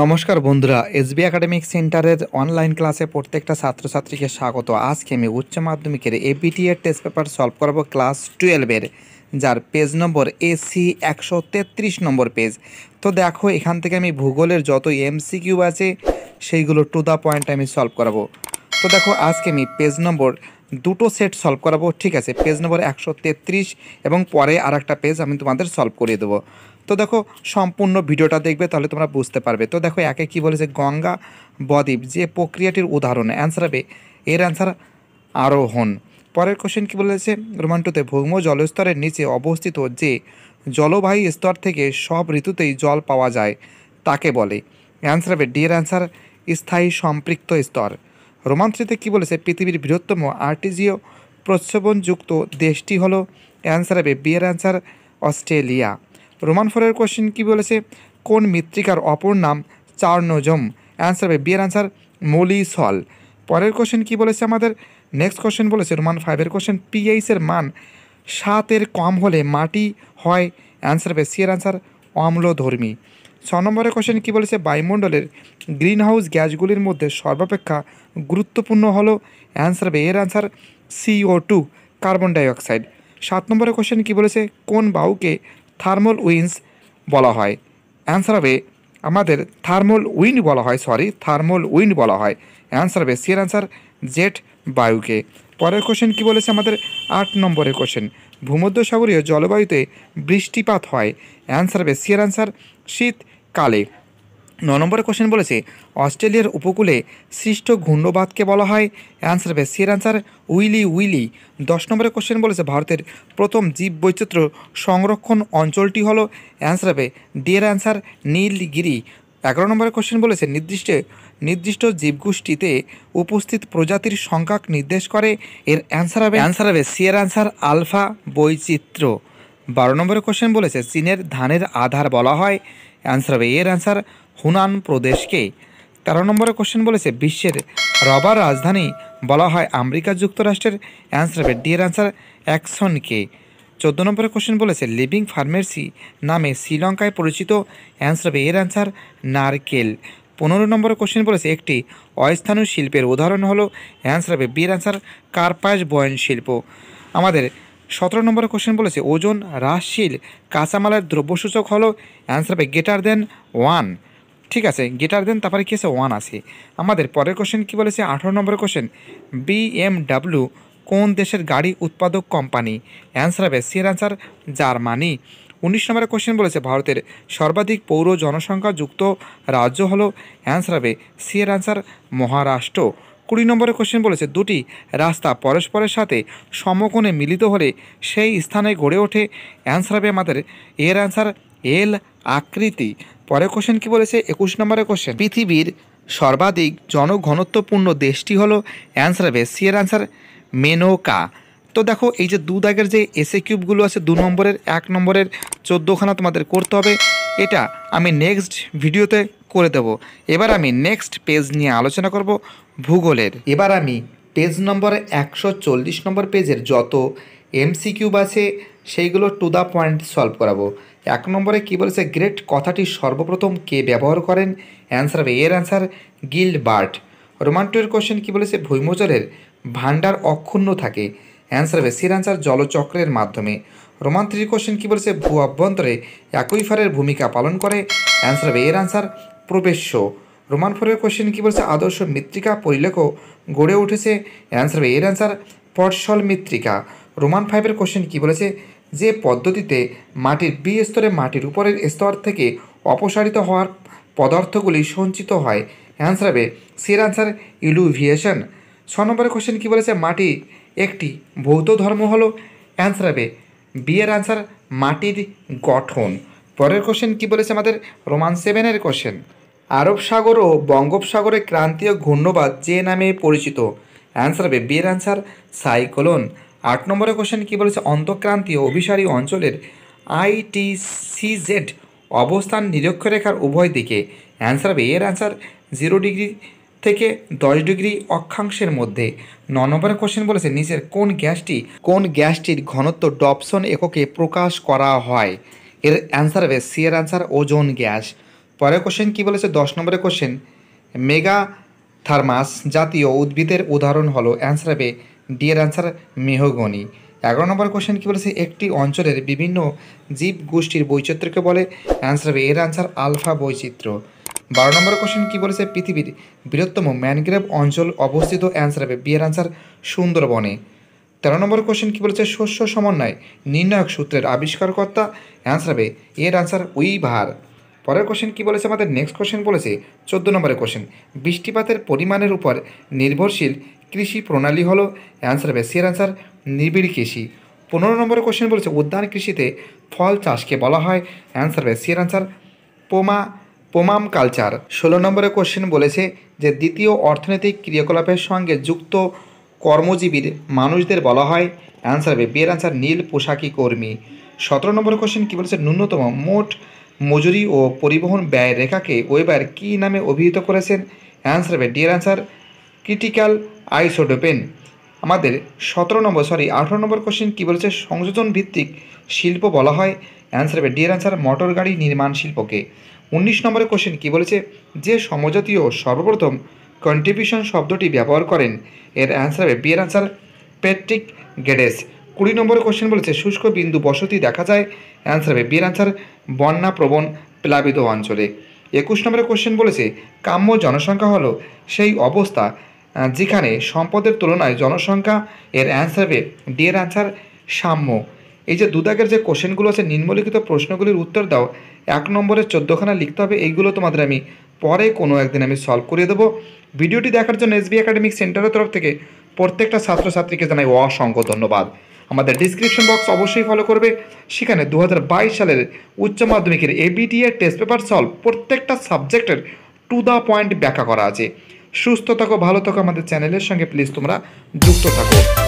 নমস্কার বন্ধুরা SB academic সেন্টারের অনলাইন ক্লাসে প্রত্যেকটা ছাত্রছাত্রীকে স্বাগত আজকে আমি উচ্চ মাধ্যমিকের এর টেস্ট পেপার সলভ করব ক্লাস টুয়েলভের যার পেজ নম্বর এসি একশো তেত্রিশ নম্বর পেজ তো দেখো এখান থেকে আমি ভূগোলের যত এমসিকিউ আছে সেইগুলো টু দ্য পয়েন্ট আমি সলভ করাবো তো দেখো আজকে আমি পেজ নম্বর দুটো সেট সলভ করাবো ঠিক আছে পেজ নম্বর একশো তেত্রিশ এবং পরে আর একটা পেজ আমি তোমাদের সলভ করিয়ে দেবো তো দেখো সম্পূর্ণ ভিডিওটা দেখবে তাহলে তোমরা বুঝতে পারবে তো দেখো একে কি বলেছে গঙ্গা বদ্বীপ যে প্রক্রিয়াটির উদাহরণ অ্যান্সার হবে এর অ্যান্সার আরোহণ পরের কোশ্চেন কি বলেছে রোমান্টুতে ভৌম জলস্তরের নিচে অবস্থিত যে জলবাহী স্তর থেকে সব ঋতুতেই জল পাওয়া যায় তাকে বলে অ্যান্সার হবে ডি এর অ্যান্সার স্থায়ী সম্পৃক্ত স্তর রোমান্ত্রিতে কি বলেছে পৃথিবীর বৃহত্তম আর্টিজিও প্রচ্ছবনযুক্ত দেশটি হলো অ্যান্সার হবে বি এর অ্যান্সার অস্ট্রেলিয়া রোমান ফোরের কোশ্চেন কী বলেছে কোন মৃত্তিকার অপর নাম চার্নজম অ্যান্সার হবে বিয়ের অ্যান্সার মলিসল পরের কোয়েশ্চেন কী বলেছে আমাদের নেক্সট কোয়েশ্চেন বলেছে রোমান ফাইভের কোয়েশ্চেন পিএইচের মান সাতের কম হলে মাটি হয় অ্যান্সার হবে সিয়ের অ্যান্সার অম্লধর্মী ছ নম্বরের কোশ্চেন কী বলেছে বায়ুমণ্ডলের গ্রিন হাউস গ্যাসগুলির মধ্যে সর্বাপেক্ষা গুরুত্বপূর্ণ হলো অ্যান্সার হবে এর answer CO two carbon dioxide সাত নম্বরের কোশ্চেন কী বলেছে কোন বাউকে থার্মাল উইন্স বলা হয় অ্যান্সার হবে আমাদের থার্মাল উইন্ড বলা হয় সরি থার্মাল উইন্ড বলা হয় অ্যান্সার হবে সিয়ার অ্যান্সার জেট বায়ুকে পরের কোশ্চেন কি বলেছে আমাদের আট নম্বরের কোশ্চেন ভূমধ্যসাগরীয় জলবায়ুতে বৃষ্টিপাত হয় অ্যান্সার হবে সিয়ার অ্যান্সার শীতকালে ন নম্বরে কোশ্চেন বলেছে অস্ট্রেলিয়ার উপকূলে সৃষ্ট ঘূর্ণবাদকে বলা হয় অ্যান্সার হবে সির অ্যান্সার উইলি উইলি দশ নম্বরে কোশ্চেন বলেছে ভারতের প্রথম জীব বৈচিত্র্য সংরক্ষণ অঞ্চলটি হলো অ্যান্সার হবে ডিয়ার অ্যান্সার নীলগিরি এগারো নম্বরের কোশ্চেন বলেছে নির্দিষ্ট নির্দিষ্ট জীবগোষ্ঠীতে উপস্থিত প্রজাতির সংখ্যাক নির্দেশ করে এর অ্যান্সার হবে অ্যান্সার হবে সিয়ের অ্যান্সার আলফা বৈচিত্র্য বারো নম্বরের কোশ্চেন বলেছে চীনের ধানের আধার বলা হয় অ্যান্সার হবে এর অ্যান্সার হুনান প্রদেশকে তেরো নম্বরের কোশ্চেন বলেছে বিশ্বের রবার রাজধানী বলা হয় আমেরিকা যুক্তরাষ্ট্রের অ্যান্সার হবে ডিয়ার অ্যান্সার অ্যাকশনকে চোদ্দ নম্বরের কোশ্চেন বলেছে লিভিং ফার্মেসি নামে শ্রীলঙ্কায় পরিচিত অ্যান্সার হবে এর অ্যান্সার নারকেল পনেরো নম্বরের কোশ্চেন বলেছে একটি অস্থানীয় শিল্পের উদাহরণ হলো অ্যান্সার হবে বিয়ের অ্যান্সার কার্পাস বয়ন শিল্প আমাদের সতেরো নম্বরের কোশ্চেন বলেছে ওজন হ্রাসশীল কাঁচামালের দ্রব্যসূচক হলো অ্যান্সার হবে গ্রেটার দেন ওয়ান ঠিক আছে গেটার দেন তারপরে কী আছে ওয়ান আছে আমাদের পরের কোশ্চেন কী বলেছে আঠারো নম্বর কোশ্চেন বিএমডাব্লিউ কোন দেশের গাড়ি উৎপাদক কোম্পানি অ্যান্সার হবে সির অ্যান্সার জার্মানি উনিশ নম্বরের কোশ্চেন বলেছে ভারতের সর্বাধিক পৌর জনসংখ্যা যুক্ত রাজ্য হলো অ্যান্সার হবে সিয়ের অ্যান্সার মহারাষ্ট্র কুড়ি নম্বরের কোশ্চেন বলেছে দুটি রাস্তা পরস্পরের সাথে সমকোণে মিলিত হলে সেই স্থানে গড়ে ওঠে অ্যান্সার হবে আমাদের এর অ্যান্সার এল আকৃতি পরের কোশ্চেন কি বলেছে একুশ নম্বরের কোশ্চেন পৃথিবীর সর্বাধিক জনঘনত্বপূর্ণ দেশটি হলো অ্যান্সার হবে সিয়ের অ্যান্সার মেনোকা তো দেখো এই যে দু দাগের যে এসে কিউবগুলো আছে দু নম্বরের এক নম্বরের চোদ্দোখানা তোমাদের করতে হবে এটা আমি নেক্সট ভিডিওতে করে দেব এবার আমি নেক্সট পেজ নিয়ে আলোচনা করব ভূগোলের এবার আমি পেজ নম্বর একশো চল্লিশ নম্বর পেজের যত কিউব আছে সেইগুলো টু দ্য পয়েন্ট সলভ করাবো এক নম্বরে কী বলেছে গ্রেট কথাটি সর্বপ্রথম কে ব্যবহার করেন অ্যান্সার হবে এর অ্যান্সার গিল্ড বার্ট রোমান্টোয়ের কোশ্চেন কী বলেছে ভৈমজলের ভাণ্ডার অক্ষুণ্ণ থাকে অ্যান্সার হবে সির অ্যান্সার জলচক্রের মাধ্যমে রোমান থ্রির কোশ্চেন কী বলেছে ভূ অভ্যন্তরে একইফারের ভূমিকা পালন করে অ্যান্সার হবে এর অ্যান্সার প্রবেশ্য রোমান ফোরের কোশ্চেন কী বলেছে আদর্শ মৃত্তিকা পরিলেখ গড়ে উঠেছে অ্যান্সার হবে এর অ্যান্সার পটসল মৃত্তিকা রোমান ফাইভের কোশ্চেন কী বলেছে যে পদ্ধতিতে মাটির পি স্তরে মাটির উপরের স্তর থেকে অপসারিত হওয়ার পদার্থগুলি সঞ্চিত হয় অ্যান্সার হবে সের অ্যান্সার ইলুভিয়েশন ছ নম্বরের কোশ্চেন কী বলেছে মাটি একটি ভৌত ধর্ম হল অ্যান্সার হবে বিয়ের অ্যান্সার মাটির গঠন পরের কোশ্চেন কী বলেছে আমাদের রোমান সেভেনের কোশ্চেন আরব সাগর ও বঙ্গোপসাগরে ক্রান্তীয় ঘূর্ণবাদ যে নামে পরিচিত অ্যান্সার হবে বিয়ের অ্যান্সার সাইক্লোন আট নম্বরের কোশ্চেন কী বলেছে অন্তঃক্রান্তীয় অভিসারী অঞ্চলের আইটিসিজেড অবস্থান নিরক্ষরেখার উভয় দিকে অ্যান্সার হবে এর অ্যান্সার জিরো ডিগ্রি থেকে দশ ডিগ্রি অক্ষাংশের মধ্যে ন নম্বর কোশ্চেন বলেছে নিচের কোন গ্যাসটি কোন গ্যাসটির ঘনত্ব ডপসন এককে প্রকাশ করা হয় এর অ্যান্সার হবে সি এর অ্যান্সার ওজোন গ্যাস পরের কোশ্চেন কী বলেছে দশ নম্বরের কোশ্চেন মেগা থার্মাস জাতীয় উদ্ভিদের উদাহরণ হলো অ্যান্সার হবে ডি এর আনসার মেহগনি এগারো নম্বর কোশ্চেন কী বলেছে একটি অঞ্চলের বিভিন্ন জীব গোষ্ঠীর বৈচিত্র্যকে বলে অ্যান্সার হবে এর আনসার আলফা বৈচিত্র্য বারো নম্বর কোশ্চেন কী বলেছে পৃথিবীর বৃহত্তম ম্যানগ্রেভ অঞ্চল অবস্থিত অ্যান্সার হবে বি এর আনসার সুন্দরবনে তেরো নম্বর কোশ্চেন কী বলেছে শস্য সমন্বয় নির্ণায়ক সূত্রের আবিষ্কারকর্তা অ্যান্সার হবে এর আনসার উইভার পরের কোশ্চেন কী বলেছে আমাদের নেক্সট কোশ্চেন বলেছে চোদ্দো নম্বরের কোশ্চেন বৃষ্টিপাতের পরিমাণের উপর নির্ভরশীল কৃষি প্রণালী হলো অ্যান্সার হবে সিয়ার অ্যান্সার নিবিড় কৃষি পনেরো নম্বরের কোশ্চেন বলেছে উদ্যান কৃষিতে ফল চাষকে বলা হয় অ্যান্সার হবে সিয়ার অ্যান্সার পোমা পোমাম কালচার ষোলো নম্বরের কোশ্চেন বলেছে যে দ্বিতীয় অর্থনৈতিক ক্রিয়াকলাপের সঙ্গে যুক্ত কর্মজীবীর মানুষদের বলা হয় অ্যান্সার হবে বিয়ের অ্যান্সার নীল পোশাকি কর্মী সতেরো নম্বর কোশ্চেন কী বলেছে ন্যূনতম মোট মজুরি ও পরিবহন ব্যয় রেখাকে ওয়েবার কী নামে অভিহিত করেছেন অ্যান্সার হবে ডিয়ার অ্যান্সার ক্রিটিক্যাল আইসোডোপেন আমাদের সতেরো নম্বর সরি আঠেরো নম্বর কোশ্চেন কী বলেছে সংযোজন ভিত্তিক শিল্প বলা হয় অ্যান্সার হবে ডিয়ার অ্যান্সার মোটর গাড়ি নির্মাণ শিল্পকে উনিশ নম্বরে কোশ্চেন কী বলেছে যে সমজাতীয় সর্বপ্রথম কন্ট্রিবিউশন শব্দটি ব্যবহার করেন এর অ্যান্সার হবে বিয়ের অ্যান্সার প্যাট্রিক গেডেস কুড়ি নম্বরে কোশ্চেন বলেছে শুষ্ক বিন্দু বসতি দেখা যায় অ্যান্সার হবে বিয়ের অ্যান্সার বন্যা প্রবণ প্লাবিত অঞ্চলে একুশ নম্বরের কোশ্চেন বলেছে কাম্য জনসংখ্যা হলো সেই অবস্থা যেখানে সম্পদের তুলনায় জনসংখ্যা এর অ্যান্সারে ডি এর অ্যান্সার সাম্য এই যে দুদাগের যে কোশ্চেনগুলো আছে নিম্নলিখিত প্রশ্নগুলির উত্তর দাও এক নম্বরের চোদ্দোখানা লিখতে হবে এইগুলো তোমাদের আমি পরে কোনো একদিন আমি সলভ করিয়ে দেবো ভিডিওটি দেখার জন্য এসবি একাডেমিক সেন্টারের তরফ থেকে প্রত্যেকটা ছাত্রছাত্রীকে জানাই অসংখ্য ধন্যবাদ আমাদের ডিসক্রিপশন বক্স অবশ্যই ফলো করবে সেখানে দু সালের উচ্চ মাধ্যমিকের এবিটিএ টেস্ট পেপার সলভ প্রত্যেকটা সাবজেক্টের টু দ্য পয়েন্ট ব্যাখ্যা করা আছে সুস্থ থাকো ভালো থাকো আমাদের চ্যানেলের সঙ্গে প্লিজ তোমরা যুক্ত থাকো